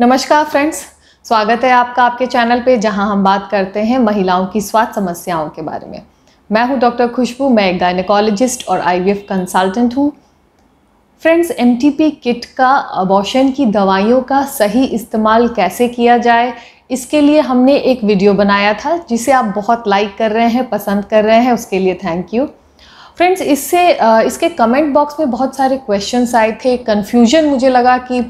नमस्कार फ्रेंड्स स्वागत है आपका आपके चैनल पे जहां हम बात करते हैं महिलाओं की स्वास्थ्य समस्याओं के बारे में मैं हूं डॉक्टर खुशबू मैं एक गायनेकोलॉजिस्ट और आईवीएफ कंसल्टेंट हूं फ्रेंड्स एमटीपी किट का अबॉशन की दवाइयों का सही इस्तेमाल कैसे किया जाए इसके लिए हमने एक वीडियो बनाया था जिसे आप बहुत लाइक कर रहे हैं पसंद कर रहे हैं उसके लिए थैंक यू फ्रेंड्स इससे इसके कमेंट बॉक्स में बहुत सारे क्वेश्चंस आए थे कन्फ्यूजन मुझे लगा कि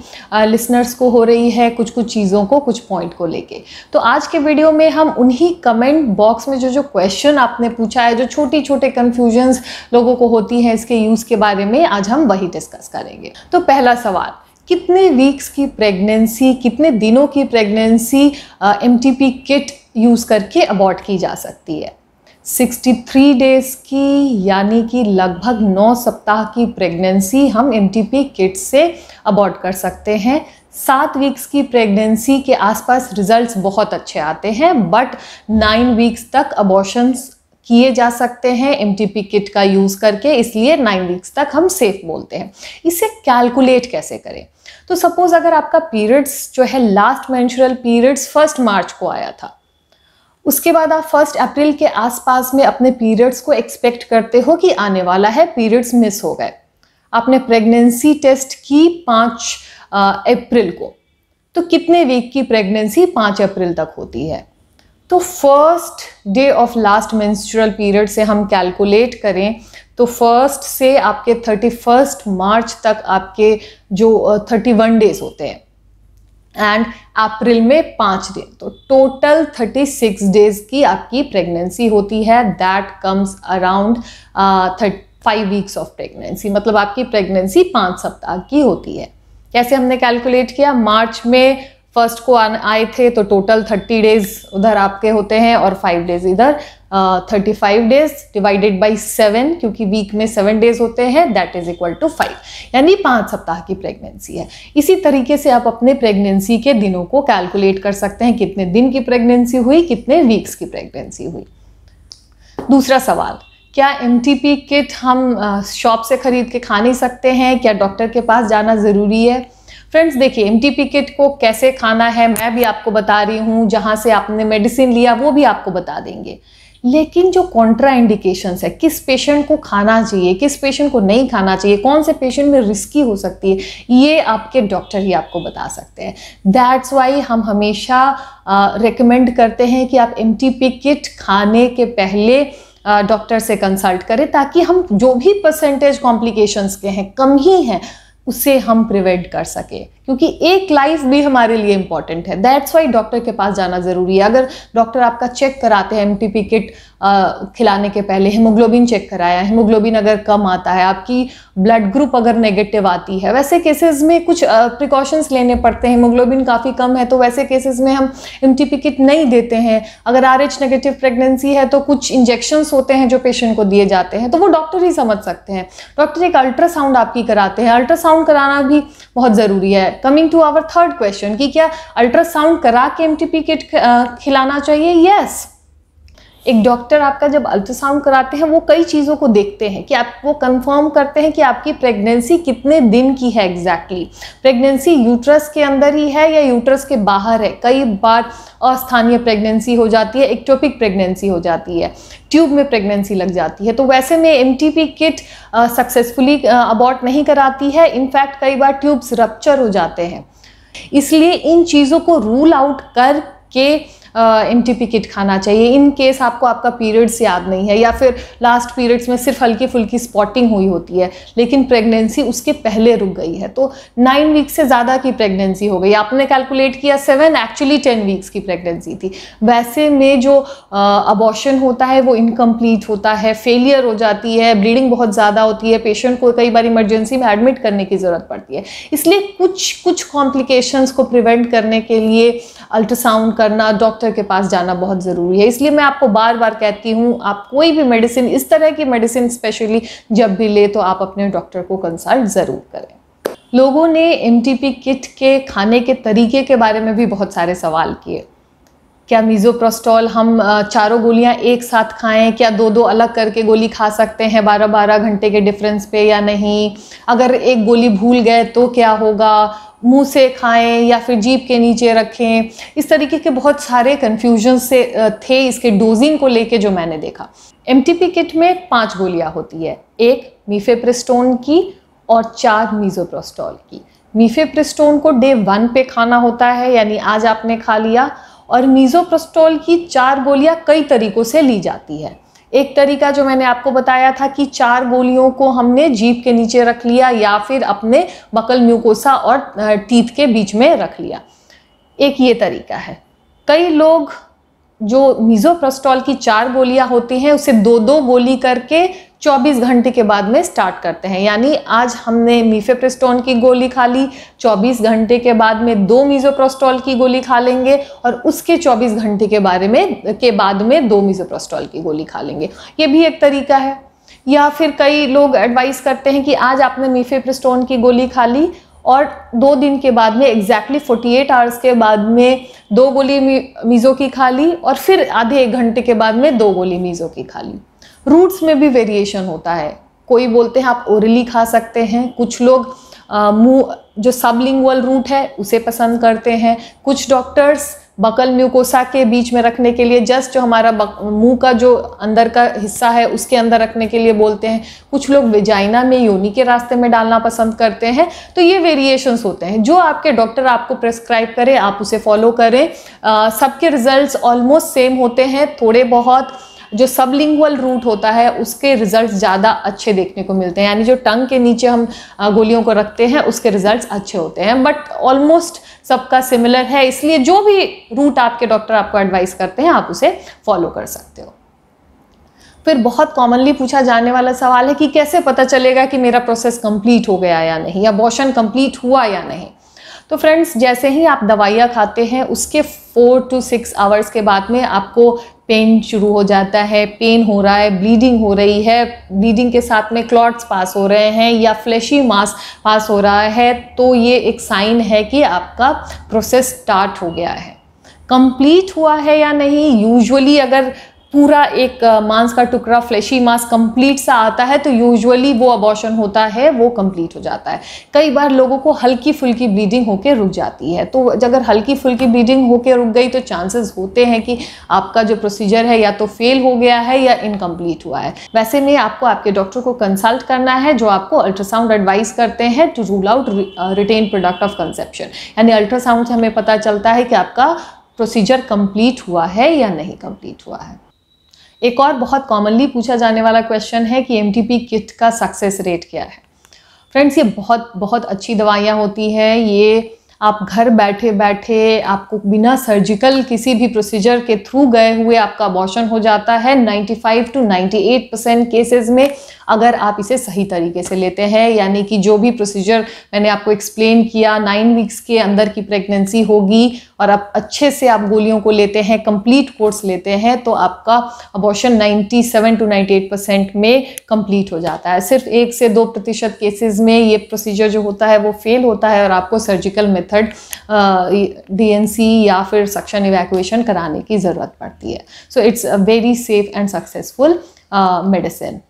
लिसनर्स को हो रही है कुछ कुछ चीज़ों को कुछ पॉइंट को लेके तो आज के वीडियो में हम उन्हीं कमेंट बॉक्स में जो जो क्वेश्चन आपने पूछा है जो छोटी छोटे कन्फ्यूजन्स लोगों को होती हैं इसके यूज़ के बारे में आज हम वही डिस्कस करेंगे तो पहला सवाल कितने वीक्स की प्रेगनेंसी कितने दिनों की प्रेगनेंसी एम किट यूज़ करके अबॉर्ड की जा सकती है 63 डेज़ की यानी कि लगभग 9 सप्ताह की प्रेगनेंसी हम एम किट से अबॉर्ड कर सकते हैं सात वीक्स की प्रेगनेंसी के आसपास रिजल्ट्स बहुत अच्छे आते हैं बट नाइन वीक्स तक अबॉर्शंस किए जा सकते हैं एम किट का यूज़ करके इसलिए नाइन वीक्स तक हम सेफ बोलते हैं इसे कैलकुलेट कैसे करें तो सपोज़ अगर आपका पीरियड्स जो है last menstrual periods first March को आया था उसके बाद आप फर्स्ट अप्रैल के आसपास में अपने पीरियड्स को एक्सपेक्ट करते हो कि आने वाला है पीरियड्स मिस हो गए आपने प्रेगनेंसी टेस्ट की पाँच अप्रैल को तो कितने वीक की प्रेगनेंसी पाँच अप्रैल तक होती है तो first day of last menstrual period से हम कैलकुलेट करें तो फर्स्ट से आपके थर्टी फर्स्ट मार्च तक आपके जो थर्टी वन डेज होते हैं एंड अप्रैल में पाँच दिन तो टोटल थर्टी सिक्स डेज की आपकी प्रेगनेंसी होती है that comes around five weeks of pregnancy मतलब आपकी प्रेगनेंसी पाँच सप्ताह की होती है कैसे हमने कैलकुलेट किया मार्च में फर्स्ट को आए थे तो टोटल थर्टी डेज उधर आपके होते हैं और फाइव डेज इधर thirty five days divided by seven क्योंकि वीक में सेवन डेज होते हैं that is equal to five यानी पाँच सप्ताह की प्रेगनेंसी है इसी तरीके से आप अपने प्रेगनेंसी के दिनों को कैलकुलेट कर सकते हैं कितने दिन की प्रेगनेंसी हुई कितने वीक्स की प्रेगनेंसी हुई दूसरा सवाल क्या एम किट हम शॉप से खरीद के खा नहीं सकते हैं क्या डॉक्टर के पास जाना ज़रूरी है फ्रेंड्स देखिए एम किट को कैसे खाना है मैं भी आपको बता रही हूँ जहाँ से आपने मेडिसिन लिया वो भी आपको बता देंगे लेकिन जो कॉन्ट्रा इंडिकेशंस है किस पेशेंट को खाना चाहिए किस पेशेंट को नहीं खाना चाहिए कौन से पेशेंट में रिस्की हो सकती है ये आपके डॉक्टर ही आपको बता सकते हैं दैट्स वाई हम हमेशा रिकमेंड करते हैं कि आप एम किट खाने के पहले डॉक्टर से कंसल्ट करें ताकि हम जो भी परसेंटेज कॉम्प्लिकेशंस के हैं कम ही हैं उसे हम प्रिवेंट कर सके क्योंकि एक लाइफ भी हमारे लिए इंपॉर्टेंट है दैट्स वाई डॉक्टर के पास जाना ज़रूरी है अगर डॉक्टर आपका चेक कराते हैं एम किट खिलाने के पहले हीमोग्लोबिन चेक कराया हीमोग्लोबिन अगर कम आता है आपकी ब्लड ग्रुप अगर नेगेटिव आती है वैसे केसेस में कुछ प्रिकॉशंस लेने पड़ते हैं हीमोग्लोबिन काफ़ी कम है तो वैसे केसेस में हम एम किट नहीं देते हैं अगर आर एच नेगेटिव प्रेगनेंसी है तो कुछ इंजेक्शन्स होते हैं जो पेशेंट को दिए जाते हैं तो वो डॉक्टर ही समझ सकते हैं डॉक्टर एक अल्ट्रासाउंड आपकी कराते हैं अल्ट्रासाउंड कराना भी बहुत ज़रूरी है coming to our third question कि क्या अल्ट्रासाउंड करा के एम किट खिलाना चाहिए येस yes. एक डॉक्टर आपका जब अल्ट्रासाउंड कराते हैं वो कई चीज़ों को देखते हैं कि आप वो कंफर्म करते हैं कि आपकी प्रेगनेंसी कितने दिन की है एग्जैक्टली exactly. प्रेगनेंसी यूट्रस के अंदर ही है या यूट्रस के बाहर है कई बार अस्थानीय प्रेगनेंसी हो जाती है एक्टोपिक प्रेगनेंसी हो जाती है ट्यूब में प्रेगनेंसी लग जाती है तो वैसे में एम किट सक्सेसफुली अबॉट नहीं कराती है इनफैक्ट कई बार ट्यूब्स रपच्चर हो जाते हैं इसलिए इन चीज़ों को रूल आउट करके एम टी पी किट खाना चाहिए इन केस आपको आपका पीरियड्स याद नहीं है या फिर लास्ट पीरियड्स में सिर्फ हल्की फुल्की स्पॉटिंग हुई होती है लेकिन प्रेगनेंसी उसके पहले रुक गई है तो नाइन वीक्स से ज़्यादा की प्रेगनेंसी हो गई आपने कैलकुलेट किया सेवन एक्चुअली टेन वीक्स की प्रेगनेंसी थी वैसे में जो अबॉर्शन होता है वो इनकम्प्लीट होता है फेलियर हो जाती है ब्लीडिंग बहुत ज़्यादा होती है पेशेंट को कई बार इमरजेंसी में एडमिट करने की ज़रूरत पड़ती है इसलिए कुछ कुछ कॉम्प्लिकेशंस को प्रिवेंट करने के लिए अल्ट्रासाउंड करना डॉक्टर डॉक्टर के पास जाना बहुत ज़रूरी है इसलिए मैं आपको बार बार कहती हूँ आप कोई भी मेडिसिन इस तरह की मेडिसिन स्पेशली जब भी ले तो आप अपने डॉक्टर को कंसल्ट ज़रूर करें लोगों ने एम किट के खाने के तरीके के बारे में भी बहुत सारे सवाल किए क्या मीज़ोप्रोस्टॉल हम चारों गोलियां एक साथ खाएं क्या दो दो अलग करके गोली खा सकते हैं बारह बारह घंटे के डिफरेंस पे या नहीं अगर एक गोली भूल गए तो क्या होगा मुंह से खाएं या फिर जीप के नीचे रखें इस तरीके के बहुत सारे कन्फ्यूजन से थे इसके डोजिंग को लेके जो मैंने देखा एम किट में पांच गोलियां होती है एक मीफेप्रिस्टोन की और चार मीजोप्रोस्टॉल की मीफेप्रिस्टोन को डे वन पे खाना होता है यानी आज आपने खा लिया और मीजोप्रोस्टॉल की चार गोलियां कई तरीकों से ली जाती है एक तरीका जो मैंने आपको बताया था कि चार गोलियों को हमने जीप के नीचे रख लिया या फिर अपने बकल म्यूकोसा और टीथ के बीच में रख लिया एक ये तरीका है कई लोग जो मिजोप्रस्टॉल की चार गोलियां होती हैं उसे दो दो गोली करके 24 घंटे के बाद में स्टार्ट करते हैं यानी आज हमने मीफेप्रिस्टोन की गोली खा ली 24 घंटे के बाद में दो मीजोप्रोस्टॉल की गोली खा लेंगे और उसके 24 घंटे के बारे में के बाद में दो मीजोप्रोस्टॉल की गोली खा लेंगे ये भी एक तरीका है या फिर कई लोग एडवाइस करते हैं कि आज आपने मीफेप्रिस्टोन की गोली खा ली और दो दिन के बाद में एग्जैक्टली फोर्टी एट आवर्स के बाद में दो गोली मीज़ो की खा ली और फिर आधे एक घंटे के बाद में दो गोली मीज़ो की खा ली रूट्स में भी वेरिएशन होता है कोई बोलते हैं आप ओरली खा सकते हैं कुछ लोग मुंह जो सबलिंगुअल रूट है उसे पसंद करते हैं कुछ डॉक्टर्स बकल म्यूकोसा के बीच में रखने के लिए जस्ट जो हमारा मुंह का जो अंदर का हिस्सा है उसके अंदर रखने के लिए बोलते हैं कुछ लोग वेजाइना में योनी के रास्ते में डालना पसंद करते हैं तो ये वेरिएशंस होते हैं जो आपके डॉक्टर आपको प्रेस्क्राइब करें आप उसे फॉलो करें सबके रिजल्ट्स ऑलमोस्ट सेम होते हैं थोड़े बहुत जो सबलिंगुअल रूट होता है उसके रिजल्ट ज़्यादा अच्छे देखने को मिलते हैं यानी जो टंग के नीचे हम गोलियों को रखते हैं उसके रिजल्ट अच्छे होते हैं बट ऑलमोस्ट सबका सिमिलर है इसलिए जो भी रूट आपके डॉक्टर आपको एडवाइस करते हैं आप उसे फॉलो कर सकते हो फिर बहुत कॉमनली पूछा जाने वाला सवाल है कि कैसे पता चलेगा कि मेरा प्रोसेस कंप्लीट हो गया या नहीं या बोशन कंप्लीट हुआ या नहीं तो फ्रेंड्स जैसे ही आप दवाइयाँ खाते हैं उसके फोर टू सिक्स आवर्स के बाद में आपको पेन शुरू हो जाता है पेन हो रहा है ब्लीडिंग हो रही है ब्लीडिंग के साथ में क्लॉट्स पास हो रहे हैं या फ्लैशी मास पास हो रहा है तो ये एक साइन है कि आपका प्रोसेस स्टार्ट हो गया है कंप्लीट हुआ है या नहीं यूजुअली अगर पूरा एक मांस का टुकड़ा फ्लैशी मांस कंप्लीट सा आता है तो यूजुअली वो अबॉर्शन होता है वो कंप्लीट हो जाता है कई बार लोगों को हल्की फुल्की ब्लीडिंग होकर रुक जाती है तो अगर हल्की फुल्की ब्लीडिंग होकर रुक गई तो चांसेस होते हैं कि आपका जो प्रोसीजर है या तो फेल हो गया है या इनकम्प्लीट हुआ है वैसे में आपको आपके डॉक्टर को कंसल्ट करना है जो आपको अल्ट्रासाउंड एडवाइस करते हैं to rule out retain product of conception यानी अल्ट्रासाउंड से हमें पता चलता है कि आपका प्रोसीजर कंप्लीट हुआ है या नहीं कंप्लीट हुआ है एक और बहुत कॉमनली पूछा जाने वाला क्वेश्चन है कि एम किट का सक्सेस रेट क्या है फ्रेंड्स ये बहुत बहुत अच्छी दवाइयाँ होती हैं ये आप घर बैठे बैठे आपको बिना सर्जिकल किसी भी प्रोसीजर के थ्रू गए हुए आपका अबॉर्शन हो जाता है 95 टू 98 परसेंट केसेस में अगर आप इसे सही तरीके से लेते हैं यानी कि जो भी प्रोसीजर मैंने आपको एक्सप्लेन किया नाइन वीक्स के अंदर की प्रेगनेंसी होगी और आप अच्छे से आप गोलियों को लेते हैं कंप्लीट कोर्स लेते हैं तो आपका अबॉर्शन 97 टू 98 परसेंट में कंप्लीट हो जाता है सिर्फ एक से दो प्रतिशत केसेस में ये प्रोसीजर जो होता है वो फेल होता है और आपको सर्जिकल मेथड डीएनसी या फिर सक्शन इवैक्यूएशन कराने की ज़रूरत पड़ती है so it's a very safe and successful medicine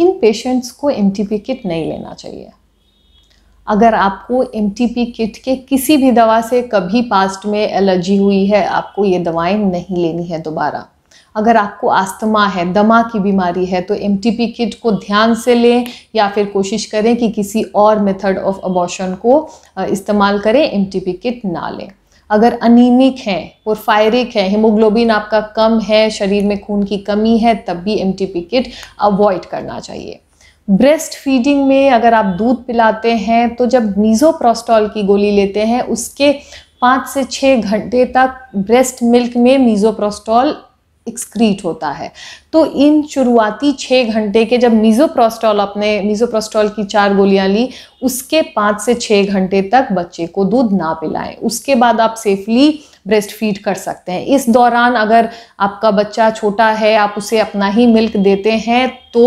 किन पेशेंट्स को एम किट नहीं लेना चाहिए अगर आपको एम किट के किसी भी दवा से कभी पास्ट में एलर्जी हुई है आपको ये दवाएं नहीं लेनी है दोबारा अगर आपको आस्थमा है दमा की बीमारी है तो एम किट को ध्यान से लें या फिर कोशिश करें कि किसी और मेथड ऑफ अबॉशन को इस्तेमाल करें एम किट ना लें अगर अनिमिक है और फायरिक है हीमोग्लोबिन आपका कम है शरीर में खून की कमी है तब भी एम किट अवॉइड करना चाहिए ब्रेस्ट फीडिंग में अगर आप दूध पिलाते हैं तो जब मीज़ोप्रोस्टॉल की गोली लेते हैं उसके पाँच से छः घंटे तक ब्रेस्ट मिल्क में मीज़ोप्रोस्टॉल एक्सक्रीट होता है तो इन शुरुआती छः घंटे के जब मीज़ोप्रोस्टॉल अपने मीज़ोप्रोस्टॉल की चार गोलियां ली उसके पाँच से छः घंटे तक बच्चे को दूध ना पिलाएं उसके बाद आप सेफली ब्रेस्ट फीड कर सकते हैं इस दौरान अगर आपका बच्चा छोटा है आप उसे अपना ही मिल्क देते हैं तो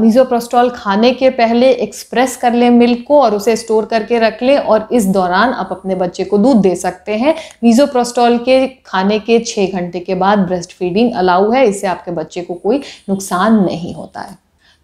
मीजोप्रोस्टॉल खाने के पहले एक्सप्रेस कर लें मिल्क को और उसे स्टोर करके रख लें और इस दौरान आप अपने बच्चे को दूध दे सकते हैं मीजोप्रोस्टॉल के खाने के छः घंटे के बाद ब्रेस्ट फीडिंग अलाउ है इससे आपके बच्चे को कोई नुकसान नहीं होता है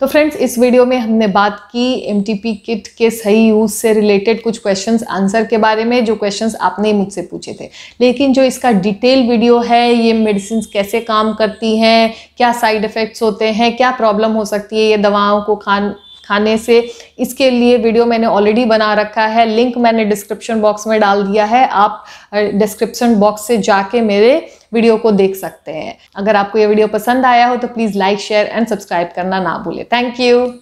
तो फ्रेंड्स इस वीडियो में हमने बात की एम किट के सही यूज़ से रिलेटेड कुछ क्वेश्चंस आंसर के बारे में जो क्वेश्चंस आपने मुझसे पूछे थे लेकिन जो इसका डिटेल वीडियो है ये मेडिसिन कैसे काम करती हैं क्या साइड इफ़ेक्ट्स होते हैं क्या प्रॉब्लम हो सकती है ये दवाओं को खान खाने से इसके लिए वीडियो मैंने ऑलरेडी बना रखा है लिंक मैंने डिस्क्रिप्शन बॉक्स में डाल दिया है आप डिस्क्रिप्शन बॉक्स से जाके मेरे वीडियो को देख सकते हैं अगर आपको ये वीडियो पसंद आया हो तो please like share and subscribe करना ना भूलें थैंक यू